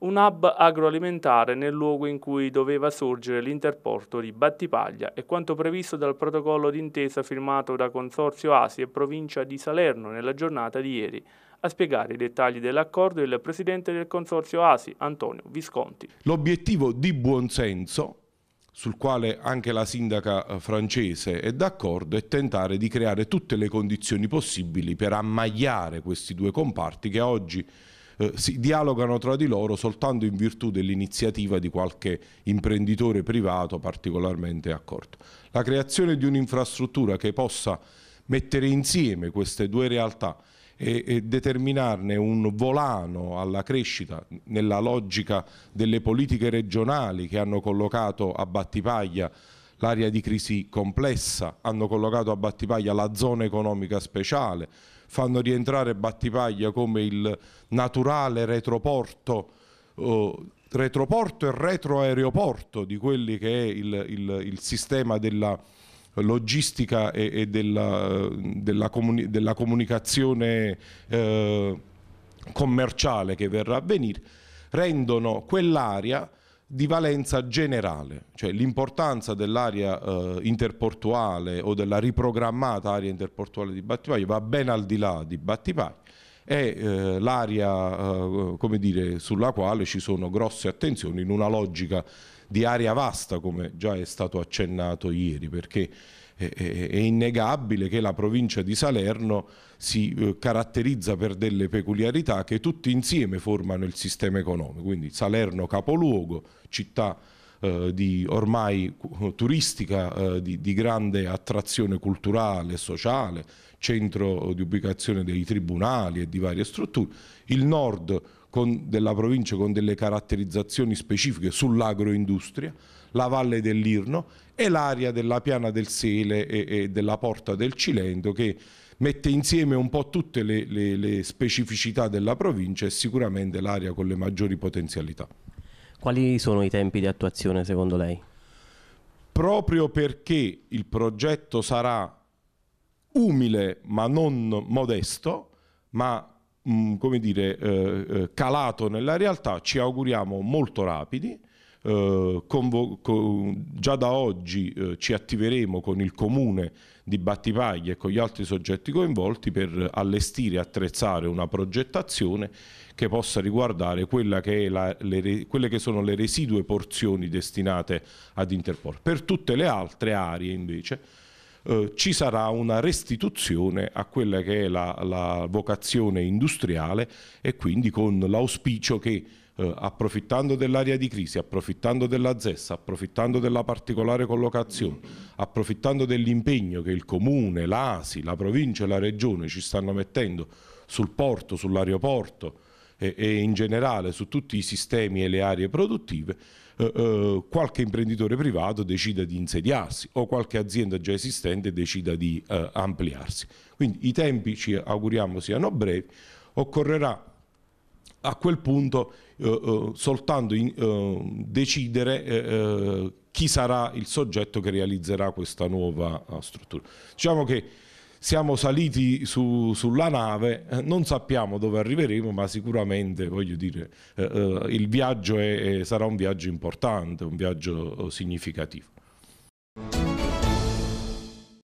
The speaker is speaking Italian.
un hub agroalimentare nel luogo in cui doveva sorgere l'interporto di Battipaglia e quanto previsto dal protocollo d'intesa firmato da Consorzio Asi e Provincia di Salerno nella giornata di ieri. A spiegare i dettagli dell'accordo il presidente del Consorzio Asi, Antonio Visconti. L'obiettivo di buonsenso sul quale anche la sindaca eh, francese è d'accordo, è tentare di creare tutte le condizioni possibili per ammagliare questi due comparti che oggi eh, si dialogano tra di loro soltanto in virtù dell'iniziativa di qualche imprenditore privato particolarmente accorto. La creazione di un'infrastruttura che possa mettere insieme queste due realtà e, e, determinarne un volano alla crescita nella logica delle politiche regionali che hanno collocato a Battipaglia l'area di crisi complessa, hanno collocato a Battipaglia la zona economica speciale, fanno rientrare Battipaglia come il naturale retroporto, eh, retroporto e retroaeroporto di quelli che è il, il, il sistema della logistica e, e della, della, comuni della, comunicazione eh, commerciale che verrà a venire, rendono quell'area di valenza generale, cioè l'importanza dell'area eh, interportuale o della riprogrammata area interportuale di Battipaglio va ben al di là di Battipaglio è eh, l'area eh, sulla quale ci sono grosse attenzioni in una logica di area vasta come già è stato accennato ieri perché è, innegabile che la provincia di Salerno si eh, caratterizza per delle peculiarità che tutti insieme formano il sistema economico, quindi Salerno capoluogo, città eh, di ormai turistica eh, di, di, grande attrazione culturale e sociale, centro di ubicazione dei tribunali e di varie strutture, il nord con, della provincia con delle caratterizzazioni specifiche sull'agroindustria, la valle dell'Irno e l'area della piana del Sele e, e, della porta del Cilento che mette insieme un po' tutte le, le, le specificità della provincia e sicuramente l'area con le maggiori potenzialità. Quali sono i tempi di attuazione secondo lei? Proprio perché il progetto sarà umile ma non modesto, ma Mm, come dire, eh, eh, calato nella realtà, ci auguriamo molto rapidi. Eh, già da oggi eh, ci attiveremo con il comune di Battipaglia e con gli altri soggetti coinvolti per allestire e attrezzare una progettazione che possa riguardare che la, le, quelle che sono le residue porzioni destinate ad Interpol. Per tutte le altre aree invece eh, ci sarà una restituzione a quella che è la, la vocazione industriale e quindi con l'auspicio che eh, approfittando dell'area di crisi, approfittando della ZES, approfittando della particolare collocazione, approfittando dell'impegno che il Comune, l'ASI, la provincia e la Regione ci stanno mettendo sul porto, sull'aeroporto, e, e in generale su tutti i sistemi e le aree produttive, eh, eh, qualche imprenditore privato decida di insediarsi o qualche azienda già esistente decida di eh, ampliarsi. Quindi i tempi ci auguriamo siano brevi, occorrerà a quel punto eh, eh soltanto in, eh, decidere chi sarà il soggetto che realizzerà questa nuova struttura. Diciamo che siamo saliti su, sulla nave, eh, non sappiamo dove arriveremo, ma sicuramente voglio dire, eh, eh il viaggio è, sarà un viaggio importante, un viaggio eh, significativo.